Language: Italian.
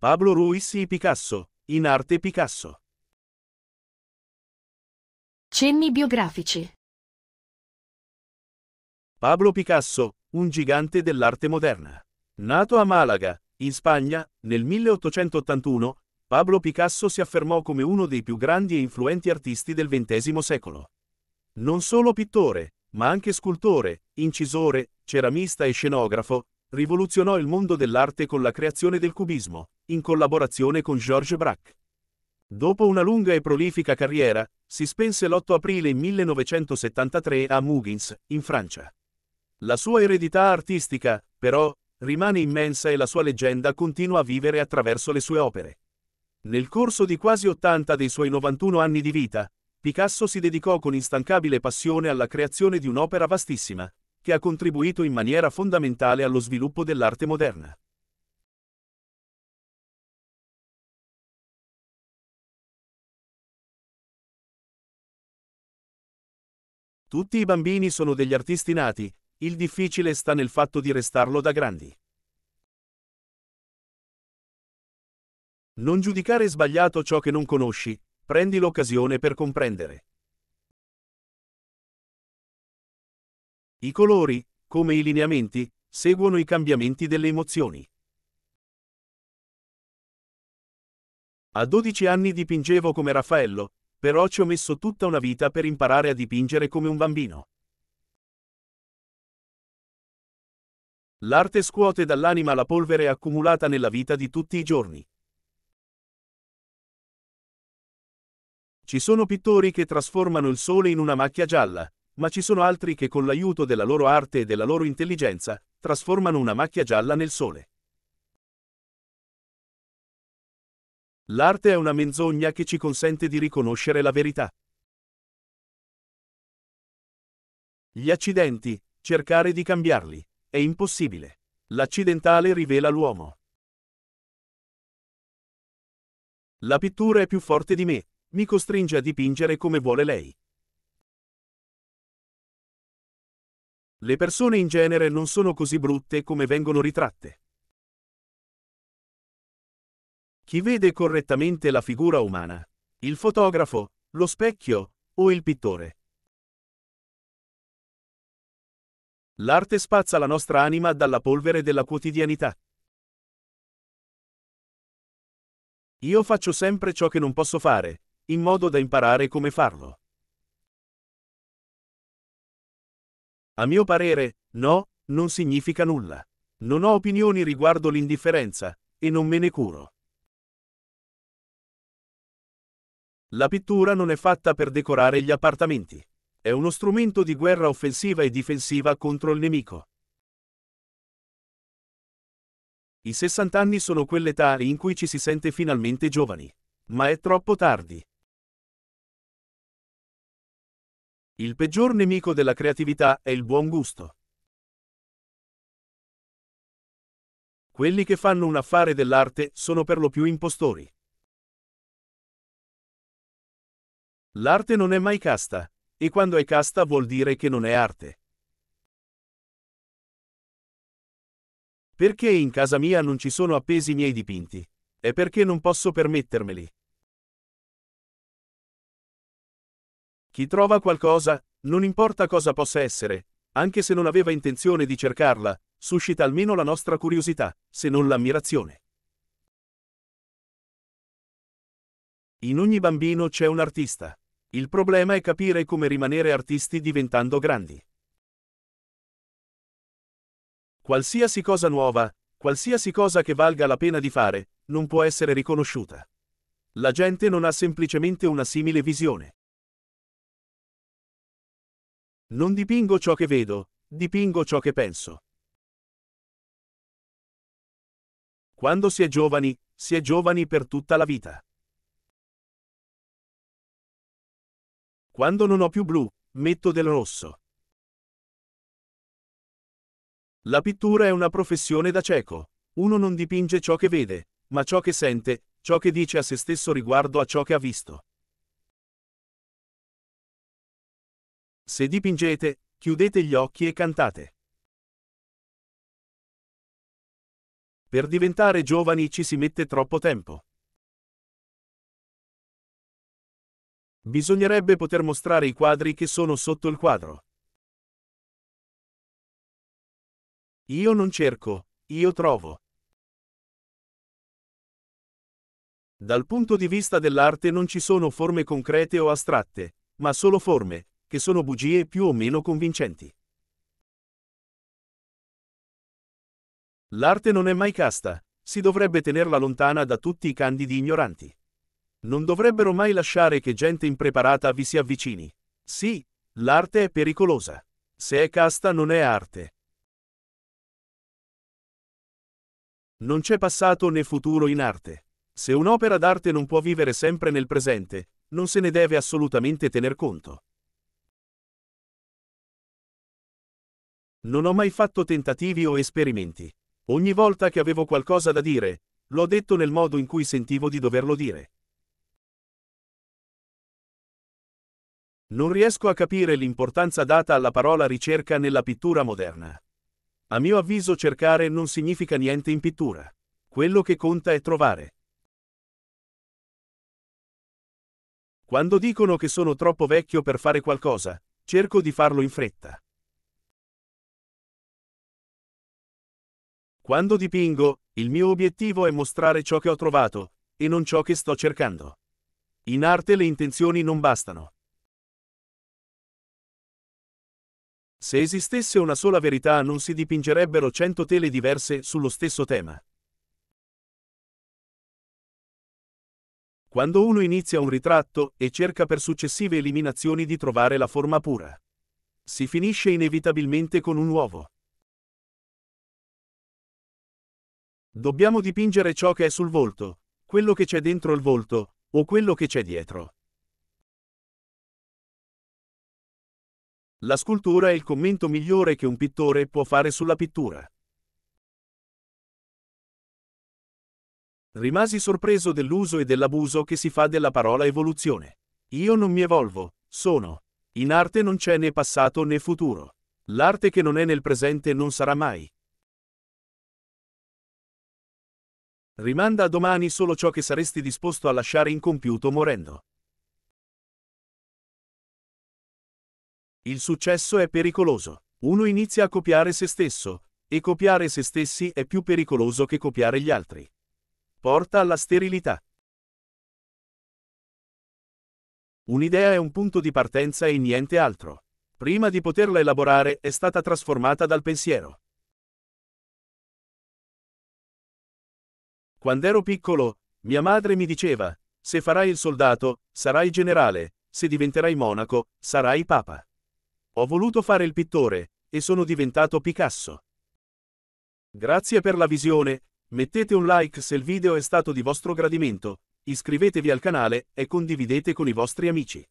Pablo Ruiz y Picasso, in arte Picasso. Cenni biografici. Pablo Picasso, un gigante dell'arte moderna. Nato a Malaga, in Spagna, nel 1881, Pablo Picasso si affermò come uno dei più grandi e influenti artisti del XX secolo. Non solo pittore, ma anche scultore, incisore, ceramista e scenografo, rivoluzionò il mondo dell'arte con la creazione del cubismo, in collaborazione con Georges Braque. Dopo una lunga e prolifica carriera, si spense l'8 aprile 1973 a Mugins, in Francia. La sua eredità artistica, però, rimane immensa e la sua leggenda continua a vivere attraverso le sue opere. Nel corso di quasi 80 dei suoi 91 anni di vita, Picasso si dedicò con instancabile passione alla creazione di un'opera vastissima, che ha contribuito in maniera fondamentale allo sviluppo dell'arte moderna. Tutti i bambini sono degli artisti nati, il difficile sta nel fatto di restarlo da grandi. Non giudicare sbagliato ciò che non conosci, prendi l'occasione per comprendere. I colori, come i lineamenti, seguono i cambiamenti delle emozioni. A 12 anni dipingevo come Raffaello, però ci ho messo tutta una vita per imparare a dipingere come un bambino. L'arte scuote dall'anima la polvere accumulata nella vita di tutti i giorni. Ci sono pittori che trasformano il sole in una macchia gialla, ma ci sono altri che con l'aiuto della loro arte e della loro intelligenza, trasformano una macchia gialla nel sole. L'arte è una menzogna che ci consente di riconoscere la verità. Gli accidenti, cercare di cambiarli, è impossibile. L'accidentale rivela l'uomo. La pittura è più forte di me, mi costringe a dipingere come vuole lei. Le persone in genere non sono così brutte come vengono ritratte. Chi vede correttamente la figura umana? Il fotografo, lo specchio o il pittore? L'arte spazza la nostra anima dalla polvere della quotidianità. Io faccio sempre ciò che non posso fare, in modo da imparare come farlo. A mio parere, no, non significa nulla. Non ho opinioni riguardo l'indifferenza, e non me ne curo. La pittura non è fatta per decorare gli appartamenti. È uno strumento di guerra offensiva e difensiva contro il nemico. I 60 anni sono quell'età in cui ci si sente finalmente giovani. Ma è troppo tardi. Il peggior nemico della creatività è il buon gusto. Quelli che fanno un affare dell'arte sono per lo più impostori. L'arte non è mai casta, e quando è casta vuol dire che non è arte. Perché in casa mia non ci sono appesi i miei dipinti? È perché non posso permettermeli. Chi trova qualcosa, non importa cosa possa essere, anche se non aveva intenzione di cercarla, suscita almeno la nostra curiosità, se non l'ammirazione. In ogni bambino c'è un artista. Il problema è capire come rimanere artisti diventando grandi. Qualsiasi cosa nuova, qualsiasi cosa che valga la pena di fare, non può essere riconosciuta. La gente non ha semplicemente una simile visione. Non dipingo ciò che vedo, dipingo ciò che penso. Quando si è giovani, si è giovani per tutta la vita. Quando non ho più blu, metto del rosso. La pittura è una professione da cieco. Uno non dipinge ciò che vede, ma ciò che sente, ciò che dice a se stesso riguardo a ciò che ha visto. Se dipingete, chiudete gli occhi e cantate. Per diventare giovani ci si mette troppo tempo. Bisognerebbe poter mostrare i quadri che sono sotto il quadro. Io non cerco, io trovo. Dal punto di vista dell'arte non ci sono forme concrete o astratte, ma solo forme, che sono bugie più o meno convincenti. L'arte non è mai casta, si dovrebbe tenerla lontana da tutti i candidi ignoranti. Non dovrebbero mai lasciare che gente impreparata vi si avvicini. Sì, l'arte è pericolosa. Se è casta non è arte. Non c'è passato né futuro in arte. Se un'opera d'arte non può vivere sempre nel presente, non se ne deve assolutamente tener conto. Non ho mai fatto tentativi o esperimenti. Ogni volta che avevo qualcosa da dire, l'ho detto nel modo in cui sentivo di doverlo dire. Non riesco a capire l'importanza data alla parola ricerca nella pittura moderna. A mio avviso cercare non significa niente in pittura. Quello che conta è trovare. Quando dicono che sono troppo vecchio per fare qualcosa, cerco di farlo in fretta. Quando dipingo, il mio obiettivo è mostrare ciò che ho trovato, e non ciò che sto cercando. In arte le intenzioni non bastano. Se esistesse una sola verità non si dipingerebbero cento tele diverse sullo stesso tema. Quando uno inizia un ritratto e cerca per successive eliminazioni di trovare la forma pura, si finisce inevitabilmente con un uovo. Dobbiamo dipingere ciò che è sul volto, quello che c'è dentro il volto, o quello che c'è dietro. La scultura è il commento migliore che un pittore può fare sulla pittura. Rimasi sorpreso dell'uso e dell'abuso che si fa della parola evoluzione. Io non mi evolvo, sono. In arte non c'è né passato né futuro. L'arte che non è nel presente non sarà mai. Rimanda a domani solo ciò che saresti disposto a lasciare incompiuto morendo. Il successo è pericoloso. Uno inizia a copiare se stesso, e copiare se stessi è più pericoloso che copiare gli altri. Porta alla sterilità. Un'idea è un punto di partenza e niente altro. Prima di poterla elaborare è stata trasformata dal pensiero. Quando ero piccolo, mia madre mi diceva, se farai il soldato, sarai generale, se diventerai monaco, sarai papa. Ho voluto fare il pittore, e sono diventato Picasso. Grazie per la visione, mettete un like se il video è stato di vostro gradimento, iscrivetevi al canale e condividete con i vostri amici.